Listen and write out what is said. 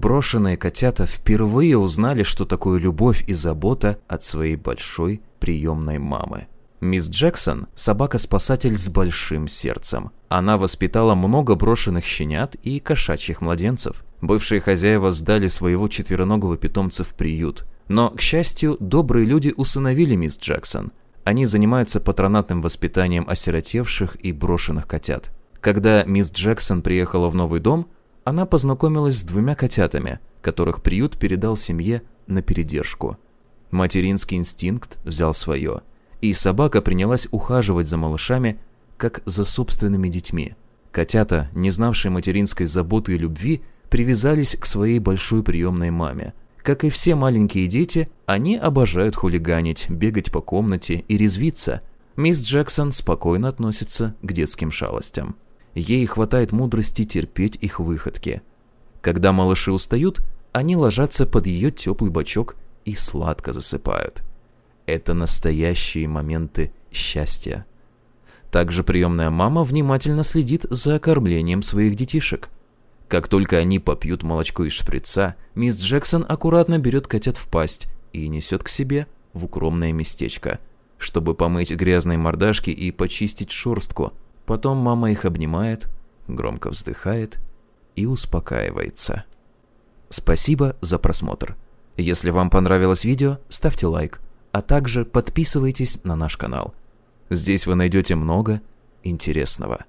брошенные котята впервые узнали, что такое любовь и забота от своей большой приемной мамы. Мисс Джексон – собака-спасатель с большим сердцем. Она воспитала много брошенных щенят и кошачьих младенцев. Бывшие хозяева сдали своего четвероногого питомца в приют. Но, к счастью, добрые люди усыновили мисс Джексон. Они занимаются патронатным воспитанием осиротевших и брошенных котят. Когда мисс Джексон приехала в новый дом – она познакомилась с двумя котятами, которых приют передал семье на передержку. Материнский инстинкт взял свое, и собака принялась ухаживать за малышами, как за собственными детьми. Котята, не знавшие материнской заботы и любви, привязались к своей большой приемной маме. Как и все маленькие дети, они обожают хулиганить, бегать по комнате и резвиться. Мисс Джексон спокойно относится к детским шалостям. Ей хватает мудрости терпеть их выходки. Когда малыши устают, они ложатся под ее теплый бочок и сладко засыпают. Это настоящие моменты счастья. Также приемная мама внимательно следит за кормлением своих детишек. Как только они попьют молочко из шприца, мисс Джексон аккуратно берет котят в пасть и несет к себе в укромное местечко, чтобы помыть грязные мордашки и почистить шерстку – Потом мама их обнимает, громко вздыхает и успокаивается. Спасибо за просмотр. Если вам понравилось видео, ставьте лайк, а также подписывайтесь на наш канал. Здесь вы найдете много интересного.